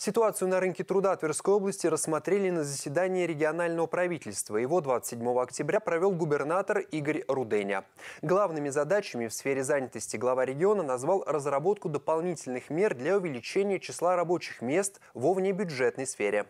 Ситуацию на рынке труда Тверской области рассмотрели на заседании регионального правительства. Его 27 октября провел губернатор Игорь Руденя. Главными задачами в сфере занятости глава региона назвал разработку дополнительных мер для увеличения числа рабочих мест во внебюджетной сфере.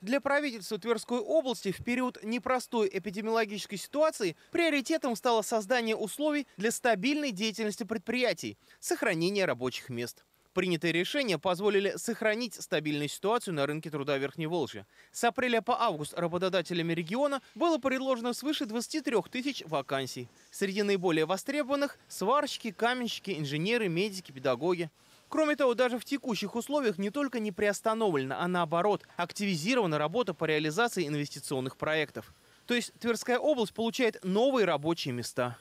Для правительства Тверской области в период непростой эпидемиологической ситуации приоритетом стало создание условий для стабильной деятельности предприятий, сохранение рабочих мест. Принятые решения позволили сохранить стабильную ситуацию на рынке труда Верхней Верхневолжья. С апреля по август работодателями региона было предложено свыше 23 тысяч вакансий. Среди наиболее востребованных – сварщики, каменщики, инженеры, медики, педагоги. Кроме того, даже в текущих условиях не только не приостановлена, а наоборот, активизирована работа по реализации инвестиционных проектов. То есть Тверская область получает новые рабочие места.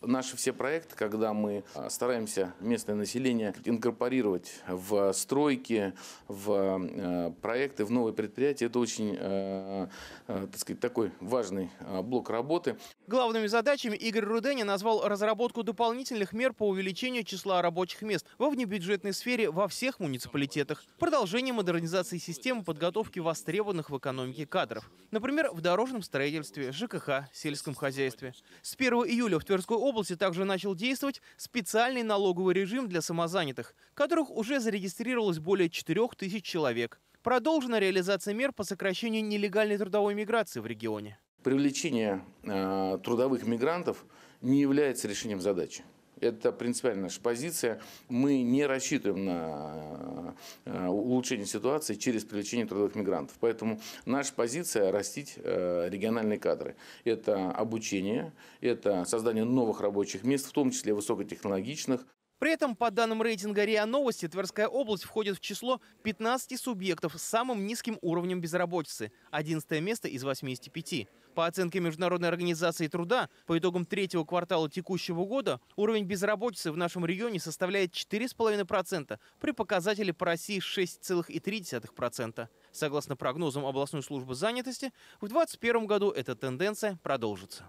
Наши все проекты, когда мы а, стараемся местное население инкорпорировать в стройки, в а, проекты, в новые предприятия, это очень, а, так сказать, такой важный блок работы. Главными задачами Игорь Руденя назвал разработку дополнительных мер по увеличению числа рабочих мест во внебюджетной сфере во всех муниципалитетах, продолжение модернизации системы подготовки востребованных в экономике кадров, например, в дорожном строительстве, ЖКХ, сельском хозяйстве. С 1 июля в Тверской области области также начал действовать специальный налоговый режим для самозанятых, которых уже зарегистрировалось более 4000 человек. Продолжена реализация мер по сокращению нелегальной трудовой миграции в регионе. Привлечение э, трудовых мигрантов не является решением задачи. Это принципиальная наша позиция. Мы не рассчитываем на э, улучшение ситуации через привлечение трудовых мигрантов. Поэтому наша позиция – растить э, региональные кадры. Это обучение, это создание новых рабочих мест, в том числе высокотехнологичных. При этом, по данным рейтинга РИА Новости, Тверская область входит в число 15 субъектов с самым низким уровнем безработицы – 11 место из 85. По оценке Международной организации труда, по итогам третьего квартала текущего года уровень безработицы в нашем регионе составляет 4,5% при показателе по России 6,3%. Согласно прогнозам областной службы занятости, в 2021 году эта тенденция продолжится.